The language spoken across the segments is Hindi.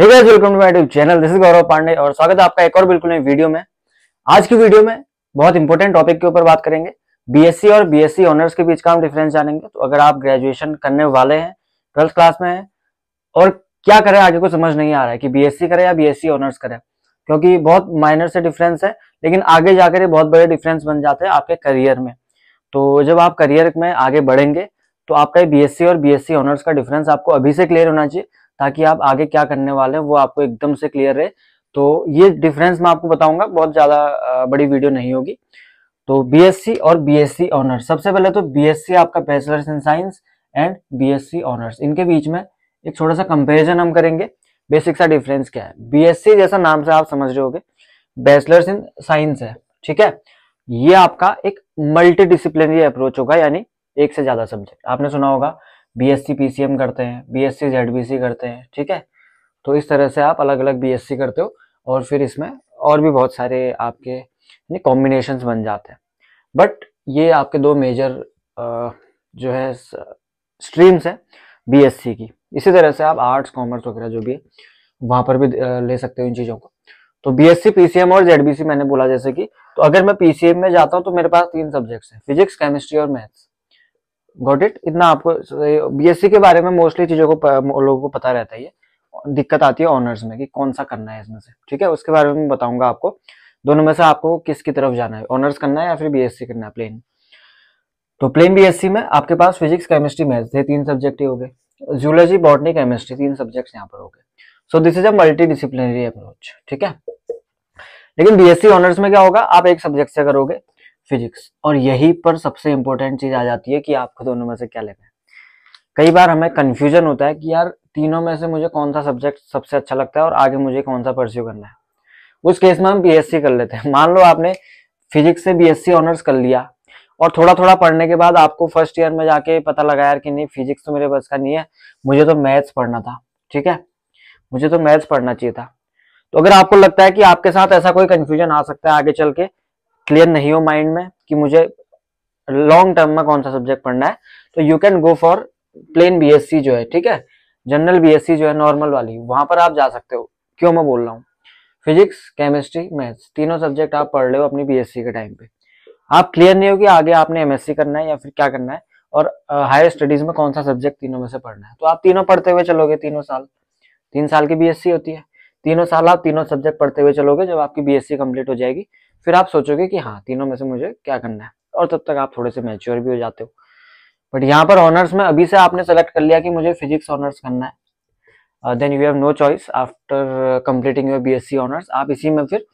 welcome to my channel this Gaurav Pandey और स्वागत है आपका एक और बिल्कुल नई वीडियो में आज की वीडियो में बहुत इंपॉर्टेंट टॉपिक के ऊपर बात करेंगे बीएससी और बीएससी ऑनर्स के बीच का हम डिफरेंस जानेंगे तो अगर आप ग्रेजुएशन करने वाले हैं ट्वेल्थ क्लास में है और क्या करें आगे को समझ नहीं आ रहा है कि बीएससी करें या बीएससी ऑनर्स करें क्योंकि बहुत माइनर से डिफरेंस है लेकिन आगे जाकर ये बहुत बड़े डिफरेंस बन जाते हैं आपके करियर में तो जब आप करियर में आगे बढ़ेंगे तो आपका बीएससी और बीएससी ऑनर्स का डिफरेंस आपको अभी से क्लियर होना चाहिए ताकि आप आगे क्या करने वाले हैं वो आपको एकदम से क्लियर रहे तो ये डिफरेंस मैं आपको बताऊंगा बहुत ज़्यादा बड़ी वीडियो नहीं होगी तो बीएससी और बीएससी ऑनर्स सबसे पहले तो बीएससी आपका bachelors in science and BSc honours इनके बीच में एक छोटा सा कंपेरिजन हम करेंगे बेसिक सा डिफरेंस क्या है बीएससी जैसा नाम से आप समझ रहे होगे बैचलर्स इन साइंस है ठीक है ये आपका एक मल्टी डिसिप्लिनरी अप्रोच होगा यानी एक से ज्यादा सब्जेक्ट आपने सुना होगा B S C P C M करते हैं B S C Z B C करते हैं ठीक है तो इस तरह से आप अलग अलग बी एस सी करते हो और फिर इसमें और भी बहुत सारे आपके कॉम्बिनेशन बन जाते हैं बट ये आपके दो मेजर जो है स्ट्रीम्स हैं बी एस सी की इसी तरह से आप आर्ट्स कॉमर्स वगैरह जो भी है वहाँ पर भी ले सकते हो इन चीज़ों को तो B S C P C M और जेड बी सी मैंने बोला जैसे कि तो अगर मैं पी सी एम में जाता हूँ तो मेरे पास तीन सब्जेक्ट्स हैं फिजिक्स केमिस्ट्री और मैथ्स गॉट इट इतना आपको बीएससी के बारे में मोस्टली चीज़ों को लोगों को पता रहता है दिक्कत आती है ऑनर्स में कि कौन सा करना है इसमें से ठीक है उसके बारे में बताऊंगा आपको दोनों में से आपको किसकी तरफ जाना है ऑनर्स करना है या फिर बीएससी करना है प्लेन तो प्लेन बीएससी में आपके पास फिजिक्स केमिस्ट्री मैथ्स ये तीन सब्जेक्ट ही हो गए जूलॉजी बॉटनी केमिस्ट्री तीन सब्जेक्ट्स यहाँ पर हो गए so this is a multi disciplinary approach ठीक है लेकिन बीएससी ऑनर्स में क्या होगा आप एक सब्जेक्ट से करोगे फिजिक्स और यही पर सबसे इम्पोर्टेंट चीज़ आ जाती है कि आपको दोनों में से क्या लेना है कई बार हमें कन्फ्यूजन होता है कि यार तीनों में से मुझे कौन सा सब्जेक्ट सबसे अच्छा लगता है और आगे मुझे कौन सा परस्यू करना है उस केस में हम बीएससी कर लेते हैं मान लो आपने फिजिक्स से बीएससी ऑनर्स कर लिया और थोड़ा थोड़ा पढ़ने के बाद आपको फर्स्ट ईयर में जाके पता लगा यार कि नहीं फिजिक्स तो मेरे बस का नहीं है मुझे तो मैथ्स पढ़ना था ठीक है मुझे तो मैथ्स पढ़ना चाहिए था तो अगर आपको लगता है कि आपके साथ ऐसा कोई कन्फ्यूजन आ सकता है आगे चल के क्लियर नहीं हो माइंड में कि मुझे लॉन्ग टर्म में कौन सा सब्जेक्ट पढ़ना है तो you can go for plain BSc जो है ठीक है जनरल बीएससी जो है नॉर्मल वाली वहां पर आप जा सकते हो क्यों मैं बोल रहा हूँ फिजिक्स केमिस्ट्री मैथ्स तीनों सब्जेक्ट आप पढ़ रहे हो अपनी बीएससी के टाइम पे आप क्लियर नहीं हो कि आगे आपने एमएससी करना है या फिर क्या करना है और हायर स्टडीज में कौन सा सब्जेक्ट तीनों में से पढ़ना है तो आप तीनों पढ़ते हुए चलोगे तीनों साल तीन साल की बीएससी होती है तीनों साल आप तीनों सब्जेक्ट पढ़ते हुए चलोगे जब आपकी बीएससी कंप्लीट हो जाएगी फिर आप सोचोगे कि हाँ तीनों में से मुझे क्या करना है और तब तक आप थोड़े से मेच्योर भी हो जाते हो बट यहाँ पर ऑनर्स में अभी से आपने सेलेक्ट कर लिया कि मुझे फिजिक्स ऑनर्स करना है then you have no choice after completing your B honours आप इसी में फिर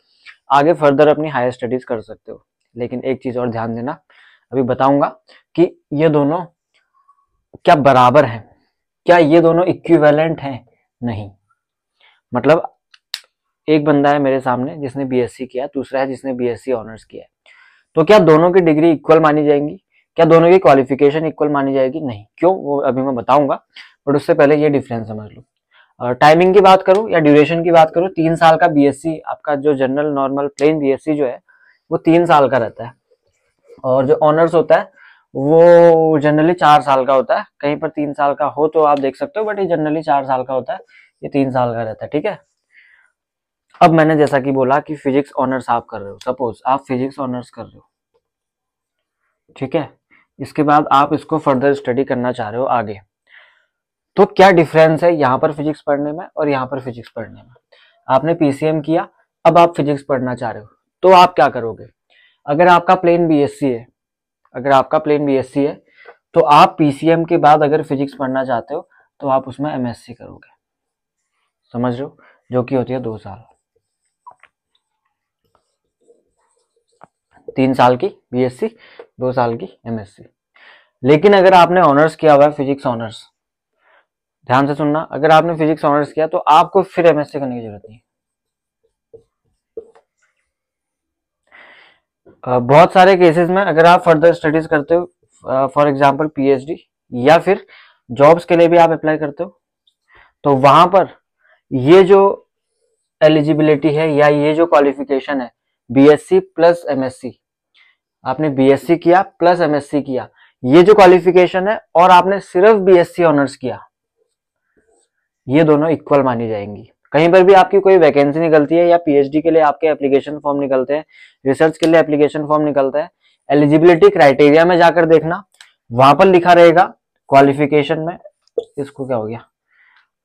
आगे फर्दर अपनी हायर स्टडीज कर सकते हो लेकिन एक चीज और ध्यान देना अभी बताऊंगा कि ये दोनों क्या बराबर हैं क्या ये दोनों इक्विवेलेंट हैं नहीं मतलब एक बंदा है मेरे सामने जिसने बीएससी किया दूसरा है जिसने बीएससी ऑनर्स किया है तो क्या दोनों की डिग्री इक्वल मानी जाएंगी क्या दोनों की क्वालिफिकेशन इक्वल मानी जाएगी नहीं क्यों वो अभी मैं बताऊंगा बट उससे पहले ये डिफरेंस समझ लो टाइमिंग की बात करूँ या ड्यूरेशन की बात करूँ तीन साल का बीएससी आपका जो जनरल नॉर्मल प्लेन बीएससी जो है वो तीन साल का रहता है और जो ऑनर्स होता है वो जनरली चार साल का होता है कहीं पर तीन साल का हो तो आप देख सकते हो बट ये जनरली चार साल का होता है ये तीन साल का रहता है ठीक है अब मैंने जैसा कि बोला कि फिजिक्स ऑनर्स आप कर रहे हो सपोज आप फिजिक्स ऑनर्स कर रहे हो ठीक है इसके बाद आप इसको फर्दर स्टडी करना चाह रहे हो आगे तो क्या डिफरेंस है यहाँ पर फिजिक्स पढ़ने में और यहाँ पर फिजिक्स पढ़ने में आपने पीसीएम किया अब आप फिजिक्स पढ़ना चाह रहे हो तो आप क्या करोगे अगर आपका प्लेन बीएससी है अगर आपका प्लेन बीएससी है तो आप पीसीएम के बाद अगर फिजिक्स पढ़ना चाहते हो तो आप उसमें एमएससी करोगे समझ रहे हो जो कि होती है दो साल तीन साल की बीएससी दो साल की एमएससी लेकिन अगर आपने ऑनर्स किया हुआ है फिजिक्स ऑनर्स ध्यान से सुनना अगर आपने फिजिक्स ऑनर्स किया तो आपको फिर एमएससी करने की जरूरत नहीं बहुत सारे केसेस में अगर आप फर्दर स्टडीज करते हो फॉर एग्जांपल पीएचडी या फिर जॉब्स के लिए भी आप अप्लाई करते हो तो वहां पर ये जो एलिजिबिलिटी है या ये जो क्वालिफिकेशन है बीएससी प्लस एमएससी आपने बीएससी किया प्लस एमएससी किया ये जो क्वालिफिकेशन है और आपने सिर्फ बीएससी ऑनर्स किया ये दोनों इक्वल मानी जाएंगी कहीं पर भी आपकी कोई वैकेंसी निकलती है या पीएचडी के लिए आपके एप्लीकेशन फॉर्म निकलते हैं रिसर्च के लिए एप्लीकेशन फॉर्म निकलता है एलिजिबिलिटी क्राइटेरिया में जाकर देखना वहां पर लिखा रहेगा क्वालिफिकेशन में इसको क्या हो गया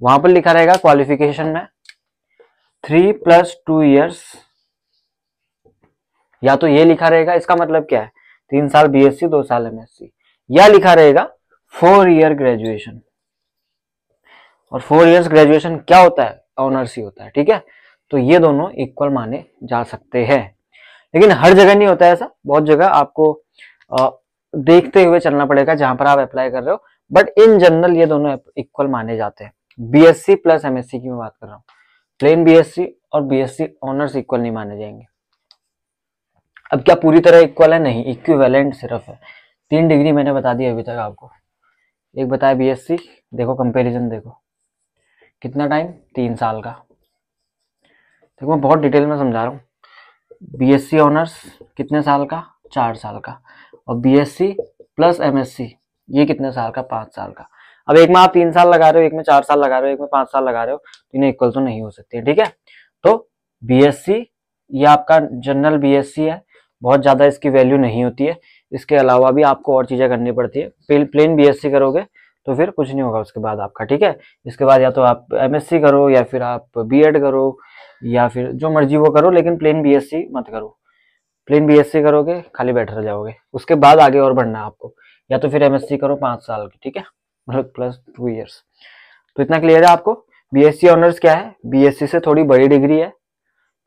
वहां पर लिखा रहेगा क्वालिफिकेशन में थ्री प्लस टू ईयर्स या तो ये लिखा रहेगा इसका मतलब क्या है तीन साल बीएससी दो साल एमएससी या लिखा रहेगा फोर ईयर ग्रेजुएशन और फोर ईयर ग्रेजुएशन क्या होता है ऑनर्स ही होता है ठीक है तो ये दोनों इक्वल माने जा सकते हैं लेकिन हर जगह नहीं होता है ऐसा बहुत जगह आपको आ, देखते हुए चलना पड़ेगा जहां पर आप अप्लाई कर रहे हो बट इन जनरल ये दोनों इक्वल माने जाते हैं बीएससी प्लस एमएससी की मैं बात कर रहा हूँ प्लेन बीएससी और बीएससी ऑनर्स इक्वल नहीं माने जाएंगे अब क्या पूरी तरह इक्वल है नहीं इक्विवेलेंट सिर्फ है तीन डिग्री मैंने बता दी अभी तक आपको एक बताया बीएससी देखो कंपैरिजन देखो कितना टाइम तीन साल का देखो मैं बहुत डिटेल में समझा रहा हूँ बीएससी ऑनर्स कितने साल का चार साल का और बीएससी प्लस एमएससी ये कितने साल का पाँच साल का अब एक में आप तीन साल लगा रहे हो एक में चार साल लगा रहे हो एक में पाँच साल लगा रहे हो तो इन्हें इक्वल तो नहीं हो सकती ठीक है तो बी ये आपका जनरल बी है बहुत ज़्यादा इसकी वैल्यू नहीं होती है इसके अलावा भी आपको और चीज़ें करनी पड़ती है प्लेन बीएससी करोगे तो फिर कुछ नहीं होगा उसके बाद आपका ठीक है इसके बाद या तो आप एम करो या फिर आप बी करो या फिर जो मर्जी वो करो लेकिन प्लेन बी मत करो प्लेन बी करोगे खाली बैठ रह जाओगे उसके बाद आगे और बढ़ना आपको या तो फिर एम करो पाँच साल की ठीक है मतलब प्लस टू ईयर्स तो इतना क्लियर है आपको बीएससी ऑनर्स क्या है बी से थोड़ी बड़ी डिग्री है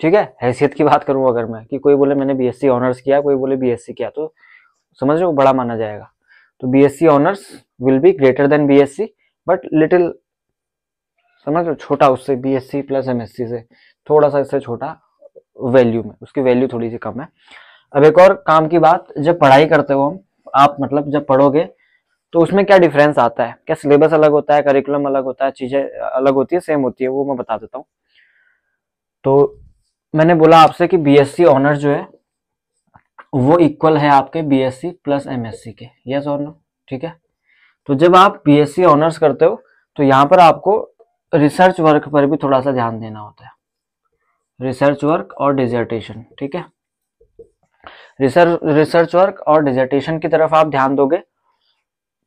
ठीक है हैसियत की बात करूँ अगर मैं कि कोई बोले मैंने बीएससी ऑनर्स किया कोई बोले बीएससी किया तो समझ लो बड़ा माना जाएगा तो BSc honours will be greater than BSc but little समझ लो छोटा उससे बीएससी प्लस एमएससी से थोड़ा सा इससे छोटा वैल्यू में उसकी वैल्यू थोड़ी सी कम है अब एक और काम की बात जब पढ़ाई करते हो हम आप मतलब जब पढ़ोगे तो उसमें क्या डिफरेंस आता है क्या सिलेबस अलग होता है करिकुलम अलग होता है चीज़ें अलग होती है सेम होती है वो मैं बता देता हूँ तो मैंने बोला आपसे कि बीएससी ऑनर जो है वो इक्वल है आपके बीएससी प्लस एमएससी के यस और नो ठीक है तो जब आप बीएससी ऑनर्स करते हो तो यहाँ पर आपको रिसर्च वर्क पर भी थोड़ा सा ध्यान देना होता है रिसर्च वर्क और डिजर्टेशन ठीक है रिसर्च रिसर्च वर्क और डिजर्टेशन की तरफ आप ध्यान दोगे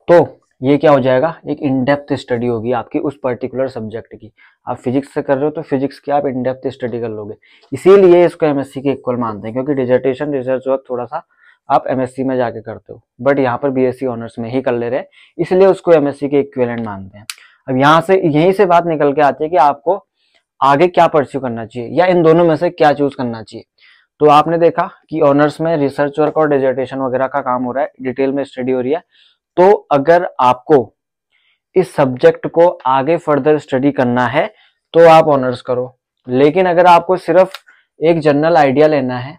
तो ये क्या हो जाएगा एक इनडेप्थ स्टडी होगी आपकी उस पर्टिकुलर सब्जेक्ट की आप फिजिक्स से कर रहे हो तो फिजिक्स की आप इनडेप्थ स्टडी कर लोगे इसीलिए इसको एमएससी के इक्वल मानते हैं क्योंकि डिजर्टेशन रिसर्च वर्क थोड़ा सा आप एमएससी में जाके करते हो बट यहाँ पर बीएससी ऑनर्स में ही कर ले रहे हैं इसलिए उसको एमएससी के इक्वेलेंट मानते हैं अब यहाँ से यहीं से बात निकल के आती है कि आपको आगे क्या परस्यू करना चाहिए या इन दोनों में से क्या चूज करना चाहिए तो आपने देखा कि ऑनर्स में रिसर्च वर्क और डिजर्टेशन वगैरह का काम हो रहा है डिटेल में स्टडी हो रही है तो अगर आपको इस सब्जेक्ट को आगे फर्दर स्टडी करना है तो आप ऑनर्स करो लेकिन अगर आपको सिर्फ एक जनरल आइडिया लेना है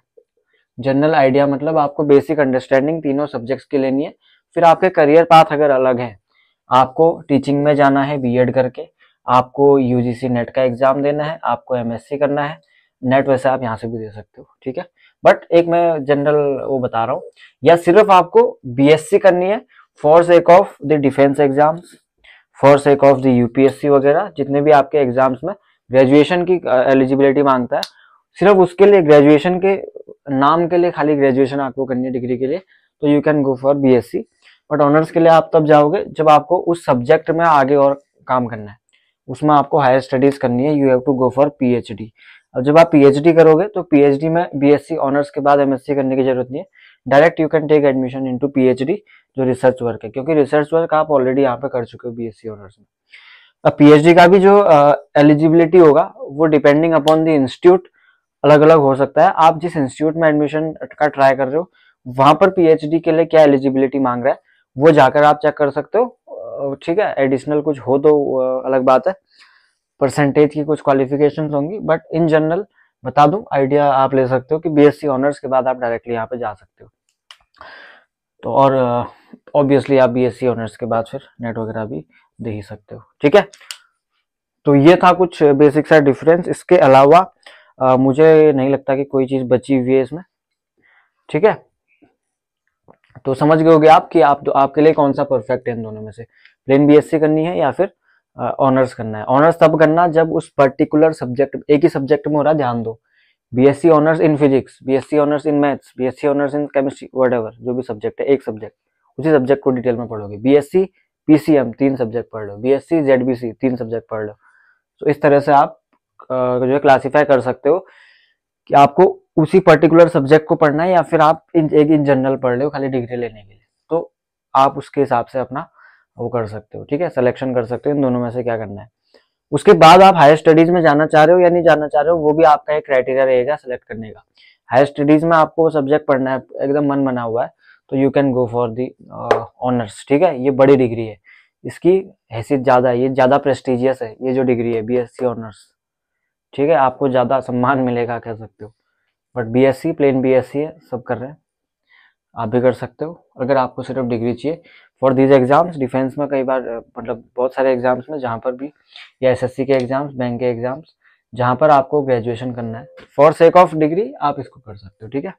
जनरल आइडिया मतलब आपको बेसिक अंडरस्टैंडिंग तीनों सब्जेक्ट्स की लेनी है फिर आपके करियर पाथ अगर अलग है आपको टीचिंग में जाना है बीएड करके आपको यूजीसी नेट का एग्जाम देना है आपको एमएससी करना है नेट वैसे आप यहाँ से भी दे सकते हो ठीक है बट एक मैं जनरल वो बता रहा हूँ या सिर्फ आपको बीएससी करनी है for sake of the defence exams for sake of the UPSC वगैरह जितने भी आपके एग्जाम्स में ग्रेजुएशन की एलिजिबिलिटी uh, मांगता है सिर्फ उसके लिए ग्रेजुएशन के नाम के लिए खाली ग्रेजुएशन आपको करनी है डिग्री के लिए तो you can go for BSc but honours के लिए आप तब जाओगे जब आपको उस सब्जेक्ट में आगे और काम करना है उसमें आपको हायर स्टडीज करनी है you have to go for PhD अब जब आप पीएचडी करोगे तो पीएचडी में बीएससी ऑनर्स के बाद एमएससी करने की जरूरत नहीं है direct you can take admission into PhD जो रिसर्च वर्क है क्योंकि रिसर्च वर्क आप ऑलरेडी यहाँ पे कर चुके हो बीएससी ऑनर्स में अब पीएचडी का भी जो एलिजिबिलिटी uh, होगा वो डिपेंडिंग अपॉन द इंस्टीट्यूट अलग अलग हो सकता है आप जिस इंस्टीट्यूट में एडमिशन का ट्राई कर रहे हो वहां पर पीएचडी के लिए क्या एलिजिबिलिटी मांग रहा है वो जाकर आप चेक कर सकते हो ठीक है एडिशनल कुछ हो तो अलग बात है परसेंटेज की कुछ क्वालिफिकेशन होंगी बट इन जनरल बता दूं आइडिया आप ले सकते हो कि बीएससी ऑनर्स के बाद आप डायरेक्टली यहाँ पे जा सकते हो तो और ऑब्वियसली uh, आप बी एस सी ऑनर्स के बाद फिर नेट वगैरह भी दे ही सकते हो ठीक है तो ये था कुछ बेसिक सा डिफरेंस इसके अलावा आ, uh, मुझे नहीं लगता कि कोई चीज़ बची हुई है इसमें ठीक है तो समझ गए होगे आप कि आप तो आपके लिए कौन सा परफेक्ट है इन दोनों में से प्लेन बीएससी करनी है या फिर ऑनर्स uh, करना है ऑनर्स तब करना जब उस पर्टिकुलर सब्जेक्ट एक ही सब्जेक्ट में हो रहा ध्यान दो BSc honours in physics BSc honours in maths BSc honours in chemistry what जो भी सब्जेक्ट है एक सब्जेक्ट उसी सब्जेक्ट को डिटेल में पढ़ोगे बीएससी पीसीएम तीन सब्जेक्ट पढ़ लो बीएससी जेडबीसी तीन सब्जेक्ट पढ़ लो तो इस तरह से आप जो है क्लासीफाई कर सकते हो कि आपको उसी पर्टिकुलर सब्जेक्ट को पढ़ना है या फिर आप इन एक इन जनरल पढ़ रहे हो खाली डिग्री लेने के लिए तो आप उसके हिसाब से अपना वो कर सकते हो ठीक है सिलेक्शन कर सकते हो इन दोनों में से क्या करना है उसके बाद आप हायर स्टडीज में जाना चाह रहे हो या नहीं जाना चाह रहे हो वो भी आपका एक क्राइटेरिया रहेगा सेलेक्ट करने का हायर स्टडीज में आपको वो सब्जेक्ट पढ़ना है एकदम मन बना हुआ है तो you can go for the honours ठीक है ये बड़ी डिग्री है इसकी हैसियत ज़्यादा है ये ज़्यादा प्रेस्टिजियस है ये जो डिग्री है बी ऑनर्स ठीक है आपको ज़्यादा सम्मान मिलेगा कह सकते हो बट सी प्लेन सी है सब कर रहे हैं आप भी कर सकते हो अगर आपको सिर्फ डिग्री चाहिए फॉर दीज एग्जाम्स डिफेंस में कई बार मतलब बहुत सारे एग्जाम्स में जहाँ पर भी या एस के एग्जाम्स बैंक के एग्जाम्स जहाँ पर आपको ग्रेजुएशन करना है फॉर सेक ऑफ डिग्री आप इसको कर सकते हो ठीक है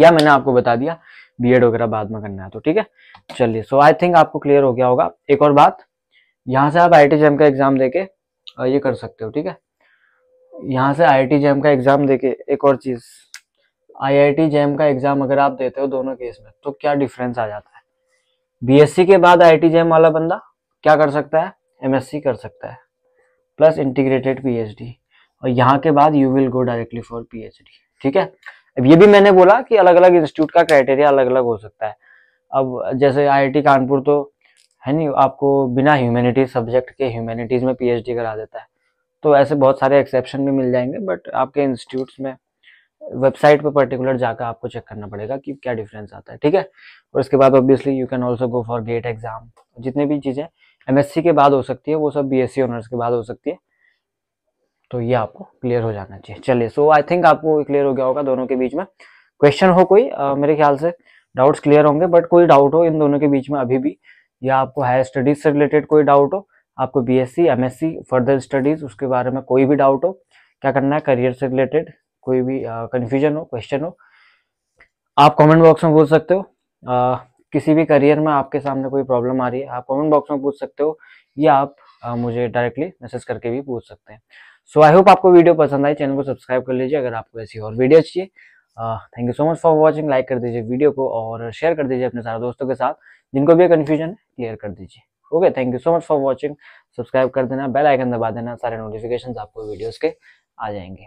या मैंने आपको बता दिया बी वगैरह बाद में करना है तो ठीक है चलिए सो आई थिंक आपको क्लियर हो गया होगा एक और बात यहाँ से आप आई टी का एग्जाम दे ये कर सकते हो ठीक है यहाँ से आई टी का एग्जाम देके एक और चीज़ आई आई टी का एग्जाम अगर आप देते हो दोनों केस में तो क्या डिफरेंस आ जाता है बीएससी के बाद आई टी वाला बंदा क्या कर सकता है एमएससी कर सकता है प्लस इंटीग्रेटेड पीएचडी और यहाँ के बाद you will go directly for PhD ठीक है अब ये भी मैंने बोला कि अलग अलग इंस्टीट्यूट का क्राइटेरिया अलग अलग हो सकता है अब जैसे आईआईटी कानपुर तो है नहीं आपको बिना ह्यूमैनिटीज सब्जेक्ट के ह्यूमैनिटीज़ में पीएचडी करा देता है तो ऐसे बहुत सारे एक्सेप्शन भी मिल जाएंगे बट आपके इंस्टीट्यूट्स में वेबसाइट पे पर्टिकुलर जाकर आपको चेक करना पड़ेगा कि क्या डिफरेंस आता है ठीक है और उसके बाद obviously you can also go for GATE exam जितनी भी चीज़ें एमएससी के बाद हो सकती है वो सब बीएससी ऑनर्स के बाद हो सकती है तो ये आपको क्लियर हो जाना चाहिए चलिए सो आई थिंक आपको क्लियर हो गया होगा दोनों के बीच में क्वेश्चन हो कोई आ, मेरे ख्याल से डाउट्स क्लियर होंगे बट कोई डाउट हो इन दोनों के बीच में अभी भी या आपको हायर स्टडीज़ से रिलेटेड कोई डाउट हो आपको बी एस फर्दर स्टडीज़ उसके बारे में कोई भी डाउट हो क्या करना है करियर से रिलेटेड कोई भी कन्फ्यूजन हो क्वेश्चन हो आप कमेंट बॉक्स में पूछ सकते हो आ, किसी भी करियर में आपके सामने कोई प्रॉब्लम आ रही है आप कमेंट बॉक्स में पूछ सकते हो या आप आ, मुझे डायरेक्टली मैसेज करके भी पूछ सकते हैं सो आई होप आपको वीडियो पसंद आई चैनल को सब्सक्राइब कर लीजिए अगर आपको ऐसी और वीडियो चाहिए thank you so much for watching like कर दीजिए वीडियो को और शेयर कर दीजिए अपने सारे दोस्तों के साथ जिनको भी कन्फ्यूजन है क्लियर कर दीजिए okay thank you so much for watching subscribe कर देना बेल आइकन दबा देना सारे नोटिफिकेशन आपको वीडियोज़ के आ जाएंगे